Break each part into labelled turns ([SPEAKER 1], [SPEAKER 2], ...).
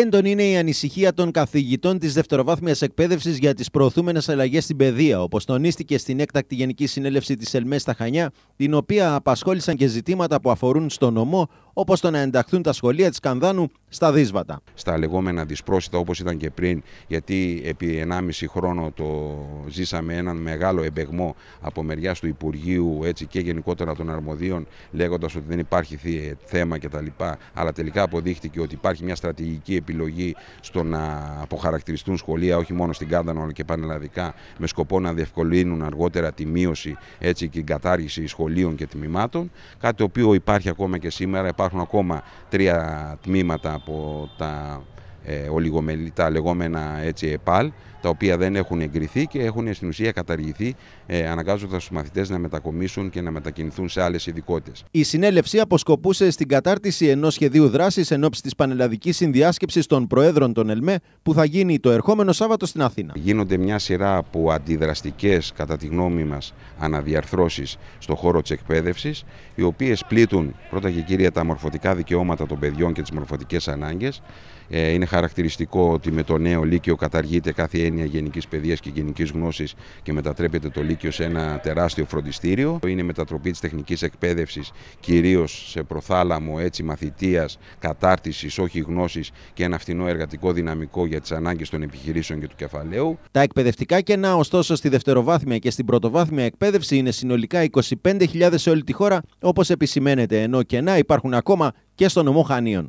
[SPEAKER 1] Έντονη είναι η ανησυχία των καθηγητών της δευτεροβάθμιας εκπαίδευσης για τις προωθούμενες αλλαγές στην παιδεία, όπως τονίστηκε στην έκτακτη Γενική Συνέλευση της ΕΛΜΕ στα Χανιά, την οποία απασχόλησαν και ζητήματα που αφορούν στο νομό, όπως το να ενταχθούν τα σχολεία της Κανδάνου στα δύσβατα.
[SPEAKER 2] Στα λεγόμενα δυσπρόσιτα, όπως ήταν και πριν, γιατί επί 1,5 χρόνο το ζήσαμε έναν μεγάλο εμπεγμό από μεριά του Υπουργείου έτσι και γενικότερα των αρμοδίων, λέγοντας ότι δεν υπάρχει θέμα κτλ. Αλλά τελικά αποδείχτηκε ότι υπάρχει μια στρατηγική επιλογή στο να αποχαρακτηριστούν σχολεία όχι μόνο στην Κάνδανο αλλά και πανελλαδικά με σκοπό να διευκολύνουν αργότερα τη μείωση έτσι, και την κατάργηση σχολείων και τμήματων. Κάτι το οποίο υπάρχει ακόμα και σήμερα υπάρχουν ακόμα τρία τμήματα από τα ε, ολιγομελή, τα λεγόμενα έτσι ΕΠΑΛ, τα οποία δεν έχουν εγκριθεί και έχουν στην ουσία καταργηθεί, ε, αναγκάζοντας τους μαθητές να μετακομίσουν και να μετακινηθούν σε άλλες ειδικότητες.
[SPEAKER 1] Η συνέλευση αποσκοπούσε στην κατάρτιση ενός σχεδίου δράσης εν ώψη της πανελλαδικής συνδιάσκεψης των Προέδρων των ΕΛΜΕ, που θα γίνει το ερχόμενο Σάββατο στην Αθήνα. Γίνονται μια σειρά από
[SPEAKER 2] αντιδραστικές, κατά τη γνώμη μας, αναδιαρθρώσεις στον χώρο της εκπαίδευσης, οι οποίες πλήττουν πρώτα και κύρια τα μορφωτικά δικαιώματα των παιδιών και τις μορφωτικές ανάγκες. Ε, είναι χαρακτηριστικό ότι με το νέο Λύκειο καταργείται κάθε έννοια γενικής παιδείας και γενικής γνώσης και μετατρέπεται το Λύκειο σε ένα τεράστιο φροντιστήριο. Είναι μετατροπή της τεχνικής εκπαίδευσης κυρίως σε προθάλαμο έτσι μαθητείας, κατάρτισης, όχι γνώσης και ένα
[SPEAKER 1] φθηνό εργατικό δυναμικό για τις ανάγκες των επιχειρήσεων και του κεφαλαίου. Τα εκπαιδευτικά κενά, ωστόσο, στη δευτεροβάθμια και στην πρωτοβάθμια εκπαίδευση είναι συνολικά 25.000 σε όλη τη χώρα, όπως επισημαίνεται, ενώ κενά υπάρχουν ακόμα και στο νομό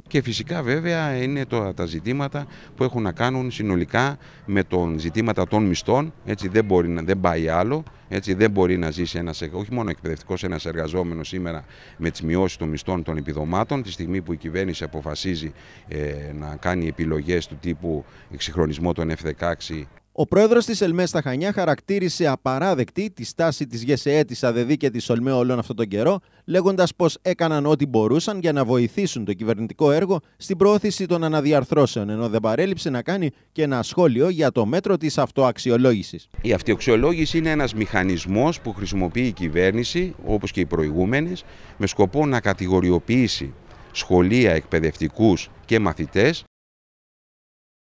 [SPEAKER 2] Και φυσικά βέβαια είναι τα ζητήματα που έχουν να κάνουν συνολικά με τον ζητήματα των μισθών. Έτσι δεν, να, δεν πάει άλλο. Έτσι δεν μπορεί να ζήσει ένας, όχι μόνο εκπαιδευτικός, ένας εργαζόμενος σήμερα με τις μειώσεις των μισθών των επιδομάτων. Τη στιγμή που η κυβέρνηση αποφασίζει ε, να κάνει επιλογές του τύπου εξυγχρονισμό των F-16
[SPEAKER 1] ο πρόεδρος της ΕΛΜΕ στα Χανιά χαρακτήρισε απαράδεκτη τη στάση της ΓΕΣΕΕ, της ΑΔΕΔΗ και της ΟΛΜΕ όλων αυτόν τον καιρό, λέγοντας πως έκαναν ό,τι μπορούσαν για να βοηθήσουν το κυβερνητικό έργο στην προώθηση των αναδιαρθρώσεων, ενώ δεν παρέλειψε να κάνει και ένα σχόλιο για το μέτρο της αυτοαξιολόγησης.
[SPEAKER 2] Η αυτοαξιολόγηση είναι ένας μηχανισμός που χρησιμοποιεί η κυβέρνηση, όπως και οι προηγούμενες, με
[SPEAKER 1] σκοπό να κατηγοριοποιήσει σχολεία, εκπαιδευτικούς και μαθητές